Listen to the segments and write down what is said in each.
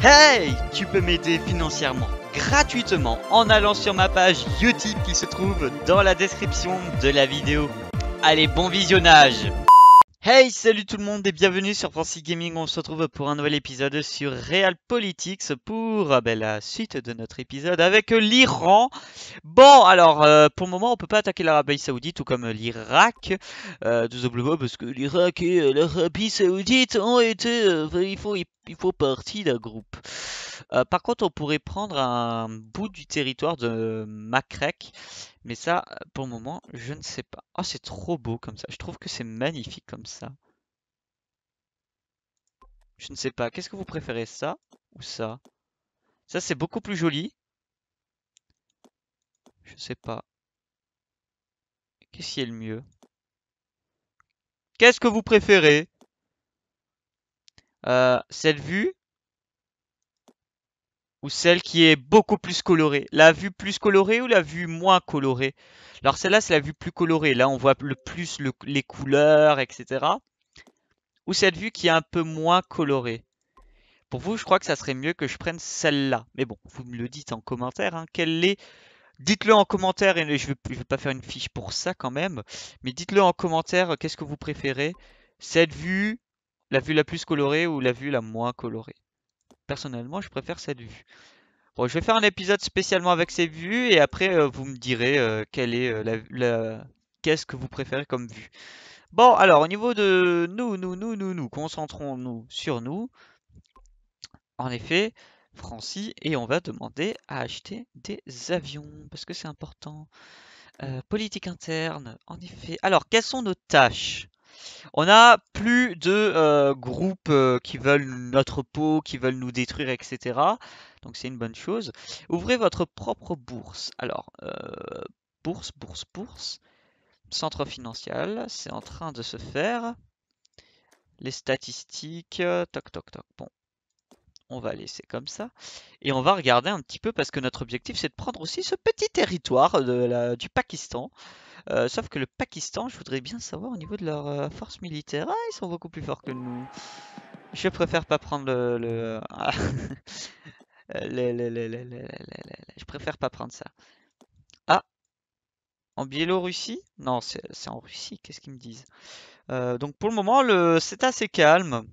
Hey Tu peux m'aider financièrement gratuitement en allant sur ma page YouTube qui se trouve dans la description de la vidéo. Allez, bon visionnage Hey, salut tout le monde et bienvenue sur fancy Gaming. On se retrouve pour un nouvel épisode sur Real Politics pour ah ben, la suite de notre épisode avec l'Iran. Bon, alors euh, pour le moment, on peut pas attaquer l'Arabie Saoudite ou comme l'Irak, euh, parce que l'Irak et l'Arabie Saoudite ont été, euh, faut il faut partie d'un groupe. Euh, par contre, on pourrait prendre un bout du territoire de Macrec, mais ça, pour le moment, je ne sais pas. Oh, c'est trop beau comme ça. Je trouve que c'est magnifique comme ça. Je ne sais pas. Qu'est-ce que vous préférez, ça ou ça Ça, c'est beaucoup plus joli. Je ne sais pas. Qu'est-ce qui est le mieux Qu'est-ce que vous préférez euh, cette vue ou celle qui est beaucoup plus colorée La vue plus colorée ou la vue moins colorée Alors celle-là, c'est la vue plus colorée. Là, on voit le plus les couleurs, etc. Ou cette vue qui est un peu moins colorée Pour vous, je crois que ça serait mieux que je prenne celle-là. Mais bon, vous me le dites en commentaire. Hein. quelle est... Dites-le en commentaire, et je ne vais, pas faire une fiche pour ça quand même, mais dites-le en commentaire, qu'est-ce que vous préférez Cette vue la vue la plus colorée ou la vue la moins colorée Personnellement, je préfère cette vue. Bon, je vais faire un épisode spécialement avec ces vues et après euh, vous me direz euh, quelle est euh, la, qu'est-ce que vous préférez comme vue. Bon, alors au niveau de nous, nous, nous, nous, nous, concentrons-nous sur nous. En effet, Francis, et on va demander à acheter des avions parce que c'est important. politique interne, en effet. Alors, quelles sont nos tâches on a plus de euh, groupes euh, qui veulent notre peau, qui veulent nous détruire, etc. Donc c'est une bonne chose. Ouvrez votre propre bourse. Alors, euh, bourse, bourse, bourse. Centre financier, c'est en train de se faire. Les statistiques, toc, toc, toc. Bon, on va laisser comme ça. Et on va regarder un petit peu parce que notre objectif, c'est de prendre aussi ce petit territoire du Pakistan. Euh, sauf que le Pakistan, je voudrais bien savoir au niveau de leur euh, force militaire. Ah, ils sont beaucoup plus forts que nous. Je préfère pas prendre le... je préfère pas prendre ça. Ah En Biélorussie Non, c'est en Russie, qu'est-ce qu'ils me disent euh, Donc pour le moment, c'est assez calme.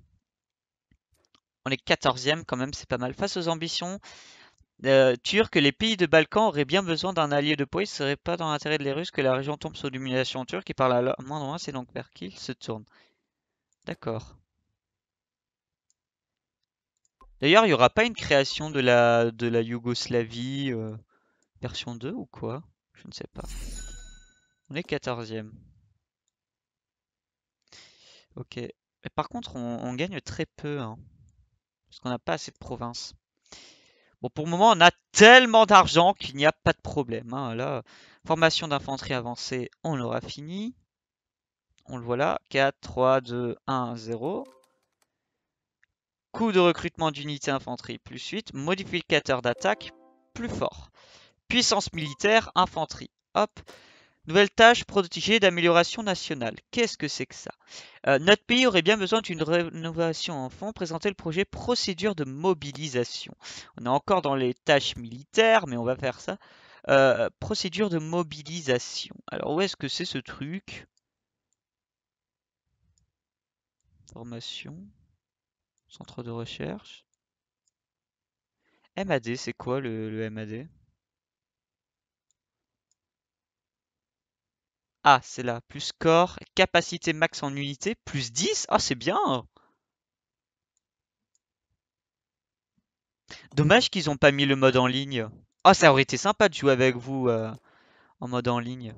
On est 14e quand même, c'est pas mal. Face aux ambitions, euh, Turc les pays de Balkans auraient bien besoin d'un allié de poids. Il ne serait pas dans l'intérêt de les Russes que la région tombe sous domination turque et par la moindre c'est donc vers qui il se tourne D'accord. D'ailleurs, il n'y aura pas une création de la, de la Yougoslavie euh, version 2 ou quoi Je ne sais pas. On est 14e. Ok. par contre, on, on gagne très peu. Hein, parce qu'on n'a pas assez de provinces. Bon, pour le moment, on a tellement d'argent qu'il n'y a pas de problème. Hein. Là, formation d'infanterie avancée, on l'aura fini. On le voit là. 4, 3, 2, 1, 0. Coût de recrutement d'unité infanterie plus 8. Modificateur d'attaque plus fort. Puissance militaire, infanterie. Hop. Nouvelle tâche protégée d'amélioration nationale. Qu'est-ce que c'est que ça euh, Notre pays aurait bien besoin d'une rénovation en fond. Présenter le projet procédure de mobilisation. On est encore dans les tâches militaires, mais on va faire ça. Euh, procédure de mobilisation. Alors où est-ce que c'est ce truc Formation. Centre de recherche. MAD, c'est quoi le MAD Ah, c'est là. Plus corps, capacité max en unité, plus 10. Ah, c'est bien. Dommage qu'ils n'ont pas mis le mode en ligne. Ah, ça aurait été sympa de jouer avec vous euh, en mode en ligne.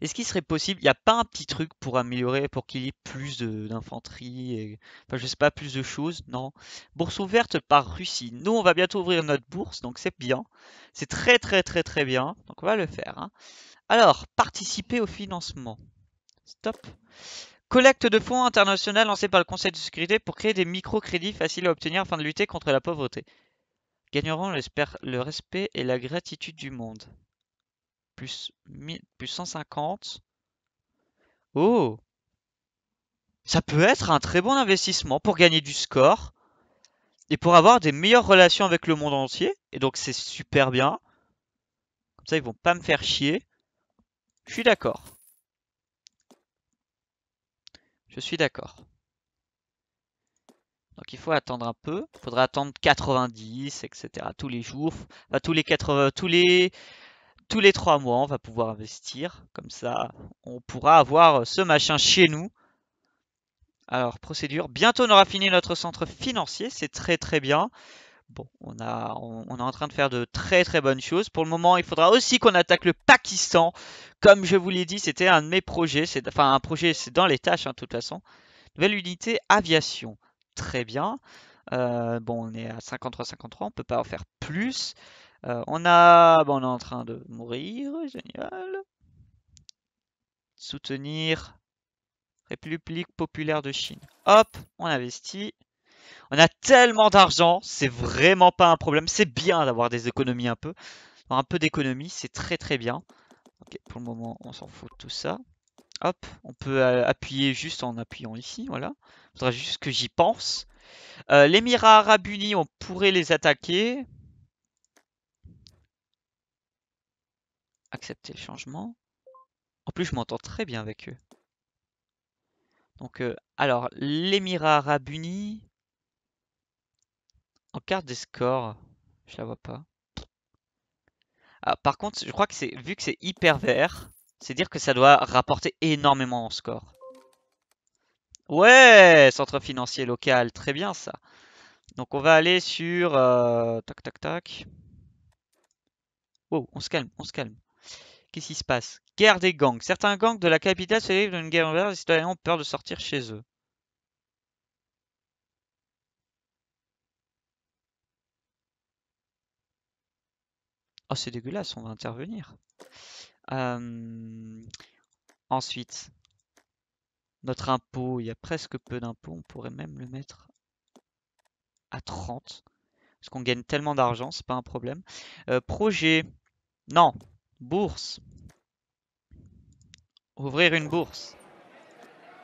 Est-ce qu'il serait possible, il n'y a pas un petit truc pour améliorer, pour qu'il y ait plus d'infanterie, et... enfin je sais pas, plus de choses, non. Bourse ouverte par Russie. Nous on va bientôt ouvrir notre bourse, donc c'est bien. C'est très très très très bien, donc on va le faire. Hein. Alors, participer au financement. Stop. Collecte de fonds internationaux lancée par le Conseil de sécurité pour créer des microcrédits faciles à obtenir afin de lutter contre la pauvreté. Gagneront, j'espère, le respect et la gratitude du monde. Plus, 150. Oh Ça peut être un très bon investissement pour gagner du score et pour avoir des meilleures relations avec le monde entier. Et donc c'est super bien. Comme ça, ils vont pas me faire chier. Je suis d'accord. Je suis d'accord. Donc il faut attendre un peu. Il faudra attendre 90, etc. Tous les jours. Euh, tous les tous les 3 mois, on va pouvoir investir. Comme ça, on pourra avoir euh, ce machin chez nous. Alors, procédure. Bientôt, on aura fini notre centre financier. C'est très très bien. Bon, on, a, on, est en train de faire de très très bonnes choses. Pour le moment, il faudra aussi qu'on attaque le Pakistan. Comme je vous l'ai dit, c'était un de mes projets. Enfin, un projet, c'est dans les tâches, hein, de toute façon. Nouvelle unité aviation. Très bien. Euh, bon, on est à 53-53, on peut pas en faire plus. Euh, on a... Bon, on est en train de mourir, génial. Soutenir République populaire de Chine. Hop, on investit. On a tellement d'argent, c'est vraiment pas un problème. C'est bien d'avoir des économies un peu. un peu d'économie, c'est très très bien. pour le moment, on s'en fout de tout ça. Hop, on peut euh, appuyer juste en appuyant ici, voilà. Il faudra juste que j'y pense. Euh, L'Émirat Arabe Uni, on pourrait les attaquer. Accepter le changement. En plus, je m'entends très bien avec eux. Donc, euh, alors, l'Émirat Arabe Uni, en carte des scores, je la vois pas. Ah, par contre, je crois que c'est vu que c'est hyper vert, c'est dire que ça doit rapporter énormément en score. Ouais, centre financier local, très bien ça. Donc on va aller sur... Euh, tac, tac, tac. on se calme, on se calme. Qu'est-ce qui se passe Guerre des gangs. Certains gangs de la capitale se livrent une guerre envers les citoyens ont peur de sortir chez eux. Oh, c'est dégueulasse, on va intervenir. ensuite, notre impôt, il y a presque peu d'impôts. On pourrait même le mettre à 30. Parce qu'on gagne tellement d'argent, c'est pas un problème. Euh, projet. Non. Bourse. Ouvrir une bourse.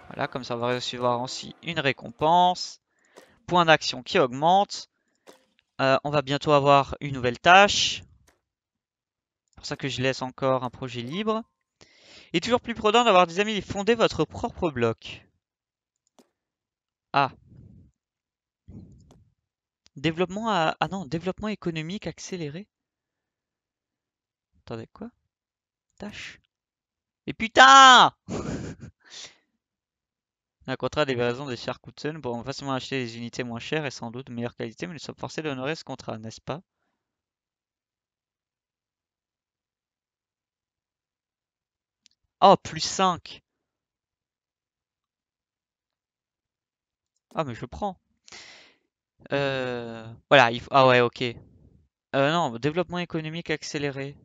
Voilà, comme ça, on va recevoir aussi une récompense. Point d'action qui augmente. Euh, on va bientôt avoir une nouvelle tâche pour ça que je laisse encore un projet libre. Il est toujours plus prudent d'avoir des amis et fonder votre propre bloc. Ah. Développement Ah non, développement économique accéléré. Attendez, quoi Tâche Et putain Un contrat de livraison des pour pourront facilement acheter des unités moins chères et sans doute de meilleure qualité, mais nous sommes forcés d'honorer ce contrat, n'est-ce pas oh, plus 5. Ah, mais je prends. Euh, voilà, il faut... Ah ouais, ok. Euh, non, développement économique accéléré.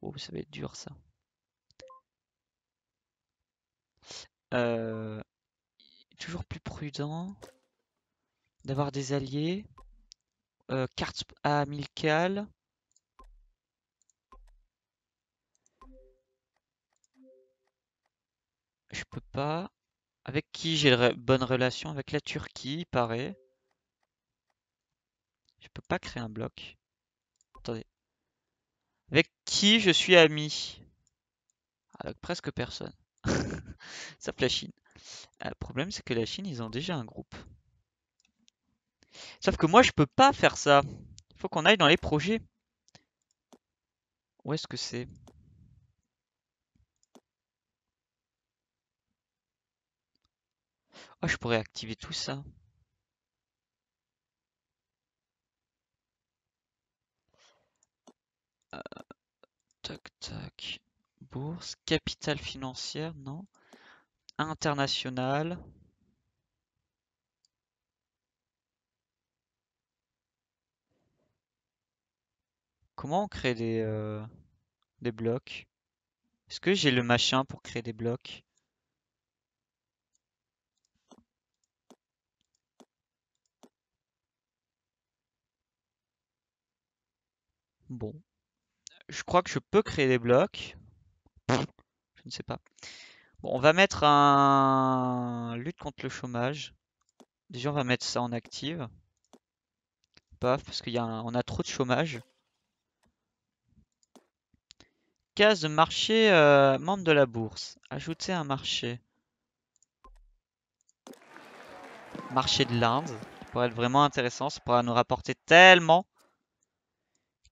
Oh, ça va être dur, ça. Euh, toujours plus prudent d'avoir des alliés. Euh, carte à cales. Je peux pas. Avec qui j'ai de bonnes relations Avec la Turquie, il paraît. Je peux pas créer un bloc. Attendez. Avec qui je suis ami ah, Avec presque personne. Sauf la Chine. Ah, le problème, c'est que la Chine, ils ont déjà un groupe. Sauf que moi, je peux pas faire ça. Il faut qu'on aille dans les projets. Où est-ce que c'est Ah, je pourrais activer tout ça. Euh, tac, tac. Bourse, capital financière, non. International. Comment on crée des, euh, des blocs Est-ce que j'ai le machin pour créer des blocs Bon. Je crois que je peux créer des blocs. Je ne sais pas. Bon, on va mettre un... Lutte contre le chômage. Déjà, on va mettre ça en active. Paf, parce qu'on a, a trop de chômage. Case de marché euh, membre de la bourse. Ajouter un marché. Marché de l'Inde. Ça pourrait être vraiment intéressant. Ça pourrait nous rapporter tellement.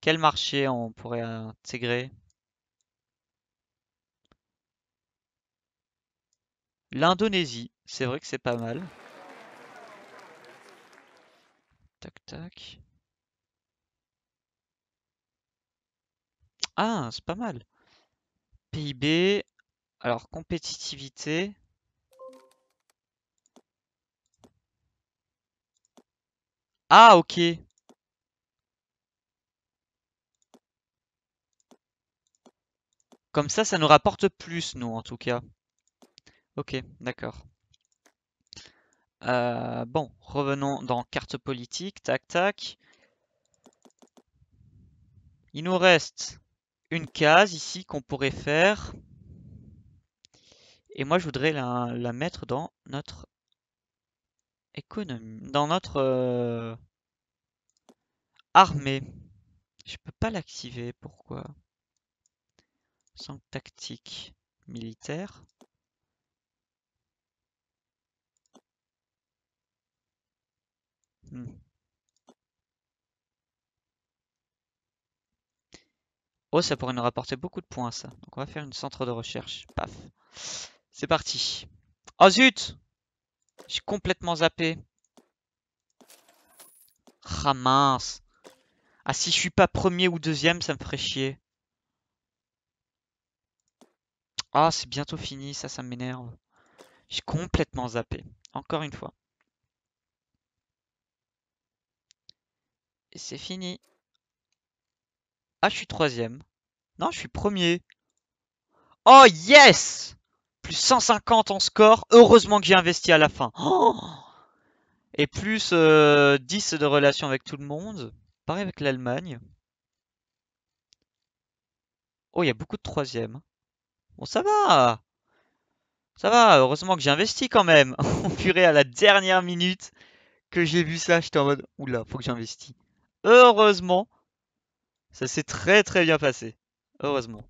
Quel marché on pourrait intégrer L'Indonésie, c'est vrai que c'est pas mal. Tac tac. Ah, c'est pas mal. PIB, alors compétitivité. Ah, ok. Comme ça, ça nous rapporte plus, nous, en tout cas. Ok, d'accord. Euh, bon, revenons dans carte politique. Tac, tac. Il nous reste une case ici qu'on pourrait faire. Et moi, je voudrais la, mettre dans notre économie, dans notre euh, armée. Je peux pas l'activer, pourquoi sans tactique militaire. Hmm. Oh, ça pourrait nous rapporter beaucoup de points, ça. Donc on va faire une centre de recherche. Paf. C'est parti. Oh zut J'ai complètement zappé. Ah Ah si je suis pas premier ou deuxième, ça me ferait chier. Ah, c'est bientôt fini, ça, ça m'énerve. J'ai complètement zappé. Encore une fois. Et c'est fini. Ah, je suis troisième. Non, je suis premier. Oh, yes Plus 150 en score. Heureusement que j'ai investi à la fin. Et plus 10 euh, de relations avec tout le monde. Pareil avec l'Allemagne. Oh, il y a beaucoup de troisièmes. Bon, ça va. Ça va, heureusement que j'ai investi quand même. On purée à la dernière minute que j'ai vu ça, j'étais en mode oula, faut que j'investis, Heureusement, ça s'est très très bien passé. Heureusement.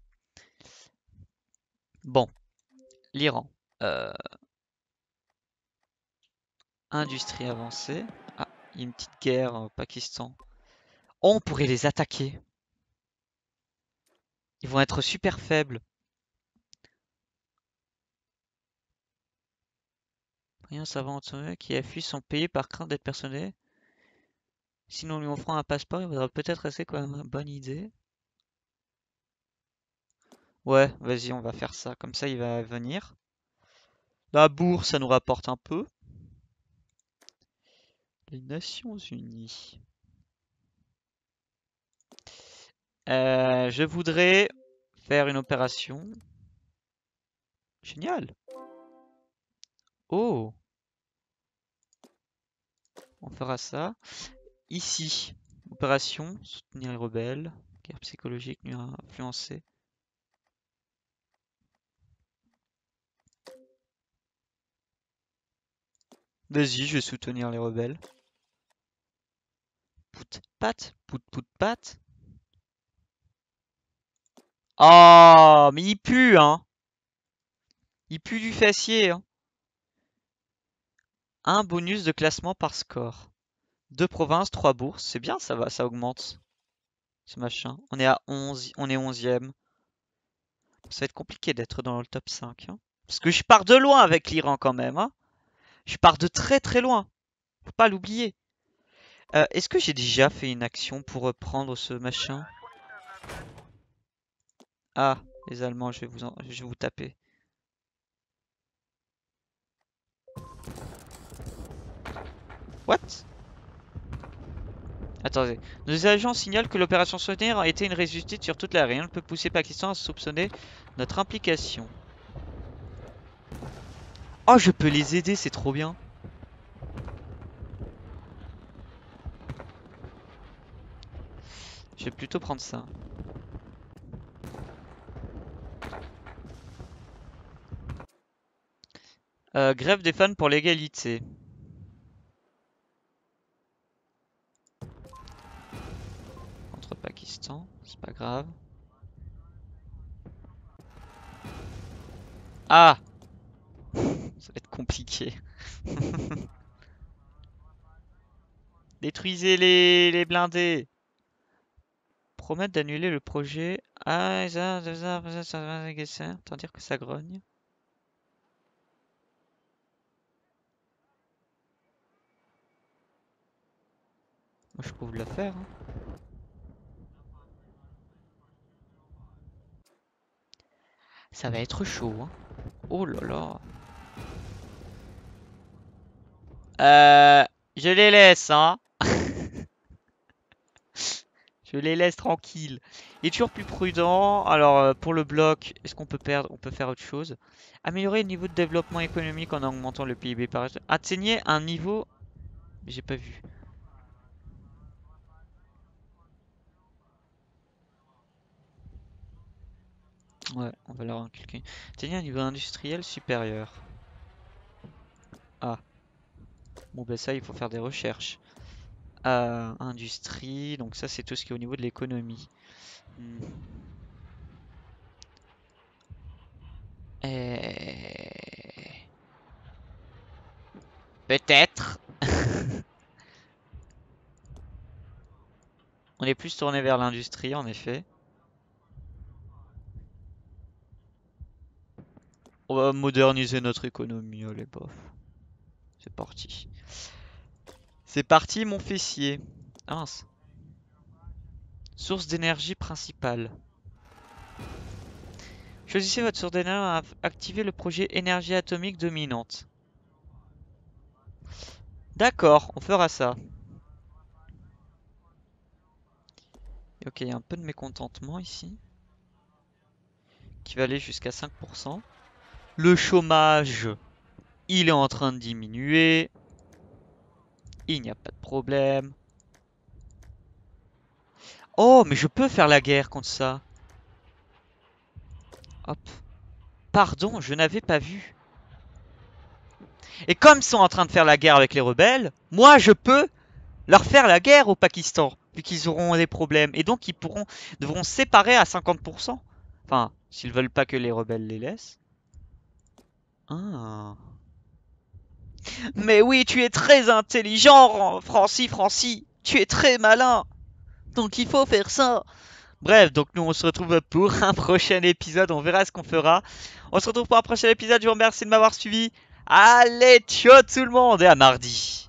Bon, l'Iran. Euh, industrie avancée. Ah, a une petite guerre au Pakistan. On pourrait les attaquer. Ils vont être super faibles. savant qui a fui son pays par crainte d'être personnel. Sinon nous lui offrant un passeport, il faudra peut-être rester même une bonne idée. Ouais, vas-y, on va faire ça. Comme ça, il va venir. La bourse, ça nous rapporte un peu. Les Nations Unies. Euh, je voudrais faire une opération. Génial. Oh. On fera ça. Ici, opération, soutenir les rebelles, guerre psychologique, influencer. Vas-y, je vais soutenir les rebelles. Pout pat, pout pout pat. Oh, mais il pue, hein. Il pue du fessier, hein un bonus de classement par score. Deux provinces, trois bourses. C'est bien, ça va, ça augmente. Ce machin. On est à 11, on est 11e. Ça va être compliqué d'être dans le top 5. Hein. Parce que je pars de loin avec l'Iran quand même. Hein. Je pars de très très loin. Faut pas l'oublier. Euh, est-ce que j'ai déjà fait une action pour reprendre ce machin Ah, les Allemands, je vous, je vais vous taper. What Attendez. Nos agents signalent que l'opération souvenir a été une réussite sur toute la On ne peut pousser Pakistan à soupçonner notre implication. Oh, je peux les aider, c'est trop bien. Je vais plutôt prendre ça. Euh, grève des fans pour l'égalité. Ah Ça va être compliqué. Détruisez les, blindés Promettez d'annuler le projet. Ah, ça, ça, ça, ça, ça, ça, dire que ça grogne. je trouve ça, Hein. Ça va être chaud. Hein. Oh là là. Euh, je les laisse, hein. je les laisse tranquilles. Il est toujours plus prudent. Alors, euh, pour le bloc, est-ce qu'on peut perdre On peut faire autre chose. Améliorer le niveau de développement économique en augmentant le PIB par... Atteigner un niveau... J'ai pas vu. Ouais, on va leur en T'as un niveau industriel supérieur. Ah. Bon ben ça, il faut faire des recherches. Euh, industrie, donc ça c'est tout ce qui est au niveau de l'économie. Hmm. Eh. Peut-être. on est plus tourné vers l'industrie en effet. moderniser notre économie, allez oh, bof. C'est parti. C'est parti mon fessier. Source d'énergie principale. Choisissez votre source d'énergie à activer le projet énergie atomique dominante. D'accord, on fera ça. Ok, il y a un peu de mécontentement ici. Qui va aller jusqu'à 5%. Le chômage, il est en train de diminuer. Il n'y a pas de problème. Oh, mais je peux faire la guerre contre ça. Hop. Pardon, je n'avais pas vu. Et comme ils sont en train de faire la guerre avec les rebelles, moi je peux leur faire la guerre au Pakistan, vu qu'ils auront des problèmes. Et donc ils pourront, devront séparer à 50%. Enfin, s'ils veulent pas que les rebelles les laissent. Ah. Mais oui, tu es très intelligent, Francis. Francis, Tu es très malin. Donc il faut faire ça. Bref, donc nous on se retrouve pour un prochain épisode. On verra ce qu'on fera. On se retrouve pour un prochain épisode. Je vous remercie de m'avoir suivi. Allez, ciao tout le monde et à mardi.